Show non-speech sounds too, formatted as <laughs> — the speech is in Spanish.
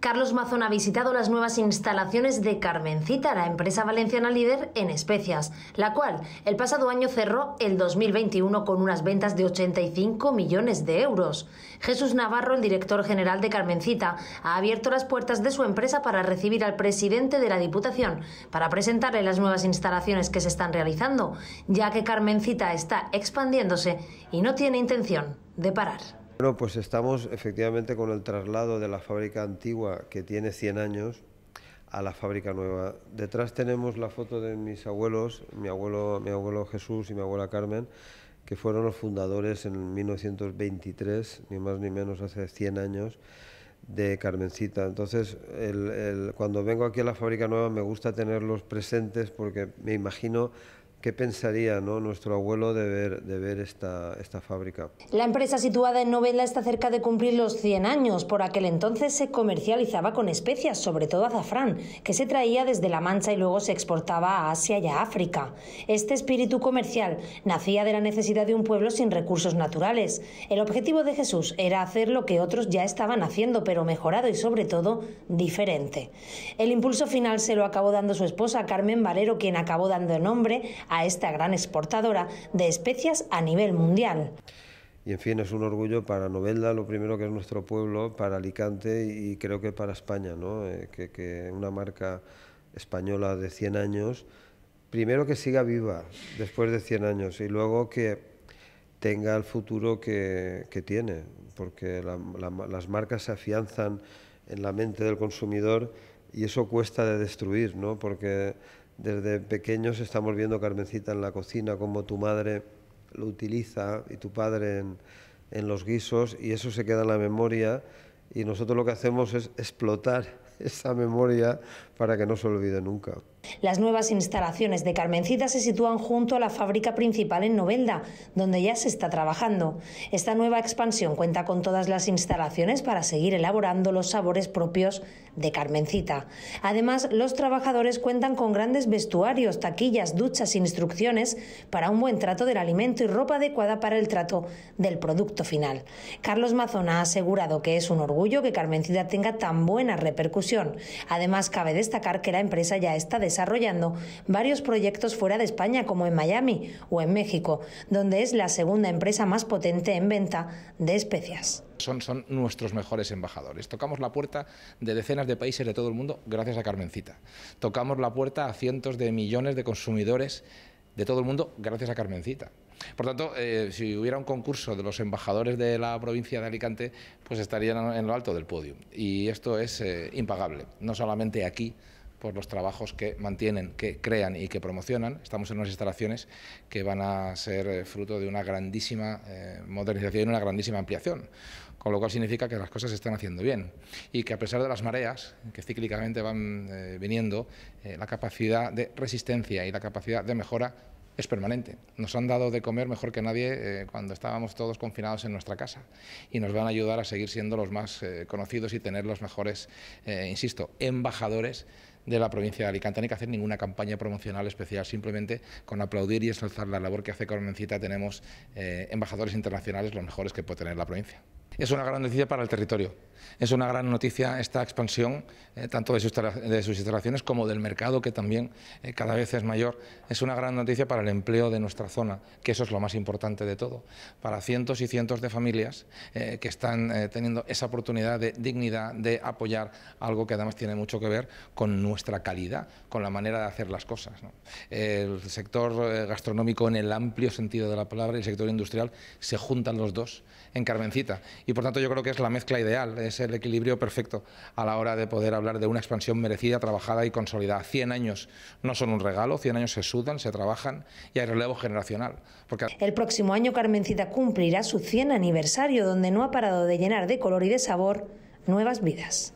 Carlos Mazón ha visitado las nuevas instalaciones de Carmencita, la empresa valenciana líder en especias, la cual el pasado año cerró el 2021 con unas ventas de 85 millones de euros. Jesús Navarro, el director general de Carmencita, ha abierto las puertas de su empresa para recibir al presidente de la Diputación para presentarle las nuevas instalaciones que se están realizando, ya que Carmencita está expandiéndose y no tiene intención de parar. Bueno, pues estamos efectivamente con el traslado de la fábrica antigua que tiene 100 años a la fábrica nueva. Detrás tenemos la foto de mis abuelos, mi abuelo, mi abuelo Jesús y mi abuela Carmen, que fueron los fundadores en 1923, ni más ni menos hace 100 años, de Carmencita. Entonces, cuando vengo aquí a la fábrica nueva me gusta tenerlos presentes porque me imagino ¿Qué pensaría nuestro abuelo de ver, esta, esta fábrica? La empresa situada en Novela está cerca de cumplir los 100 años. Por aquel entonces se comercializaba con especias, sobre todo azafrán, que se traía desde La Mancha y luego se exportaba a Asia y a África. Este espíritu comercial nacía de la necesidad de un pueblo sin recursos naturales. El objetivo de Jesús era hacer lo que otros ya estaban haciendo, pero mejorado y sobre todo diferente. El impulso final se lo acabó dando su esposa, Carmen Valero, quien acabó dando nombre a esta gran exportadora de especias a nivel mundial. Y en fin, es un orgullo para Novelda, lo primero que es nuestro pueblo, para Alicante y creo que para España, ¿no? Eh, que, una marca española de 100 años, primero que siga viva después de 100 años y luego que tenga el futuro que, tiene, porque las marcas se afianzan en la mente del consumidor y eso cuesta de destruir, ¿no? porque desde pequeños estamos viendo, Carmencita, en la cocina, cómo tu madre lo utiliza y tu padre en, en los guisos, y eso se queda en la memoria y nosotros lo que hacemos es explotar <laughs> esa memoria para que no se olvide nunca. Las nuevas instalaciones de Carmencita se sitúan junto a la fábrica principal en Novelda, donde ya se está trabajando. Esta nueva expansión cuenta con todas las instalaciones para seguir elaborando los sabores propios de Carmencita. Además, los trabajadores cuentan con grandes vestuarios, taquillas, duchas, e instrucciones para un buen trato del alimento y ropa adecuada para el trato del producto final. Carlos Mazona ha asegurado que es un orgullo que Carmencita tenga tan buena repercusión. Además, cabe destacar que la empresa ya está desarrollando varios proyectos fuera de España, como en Miami o en México, donde es la segunda empresa más potente en venta de especias. Son, son, nuestros mejores embajadores. Tocamos la puerta de decenas de países de todo el mundo gracias a Carmencita. Tocamos la puerta a cientos de millones de consumidores de todo el mundo gracias a Carmencita. Por tanto, eh, si hubiera un concurso de los embajadores de la provincia de Alicante, pues estarían en lo alto del podio. Y esto es eh, impagable, no solamente aquí, por los trabajos que mantienen, que crean y que promocionan. Estamos en unas instalaciones que van a ser eh, fruto de una grandísima eh, modernización y una grandísima ampliación, con lo cual significa que las cosas se están haciendo bien y que a pesar de las mareas que cíclicamente van eh, viniendo, la capacidad de resistencia y la capacidad de mejora es permanente. Nos han dado de comer mejor que nadie cuando estábamos todos confinados en nuestra casa y nos van a ayudar a seguir siendo los más conocidos y tener los mejores, insisto, embajadores de la provincia de Alicante. No hay que hacer ninguna campaña promocional especial, simplemente con aplaudir y ensalzar la labor que hace Carmencita tenemos eh, embajadores internacionales los mejores que puede tener la provincia. Es una gran noticia para el territorio. Es una gran noticia esta expansión, eh, tanto de sus, instalaciones como del mercado, que también eh, cada vez es mayor. Es una gran noticia para el empleo de nuestra zona, que eso es lo más importante de todo. Para cientos y cientos de familias eh, que están teniendo esa oportunidad de dignidad, de apoyar algo que además tiene mucho que ver con nuestra calidad, con la manera de hacer las cosas. El sector gastronómico en el amplio sentido de la palabra y el sector industrial se juntan los dos en Carmencita y por tanto yo creo que es la mezcla ideal, es el equilibrio perfecto a la hora de poder hablar de una expansión merecida, trabajada y consolidada. 100 años no son un regalo, 100 años se sudan, se trabajan y hay relevo generacional. Porque... El próximo año Carmencita cumplirá su 100 aniversario, donde no ha parado de llenar de color y de sabor nuevas vidas.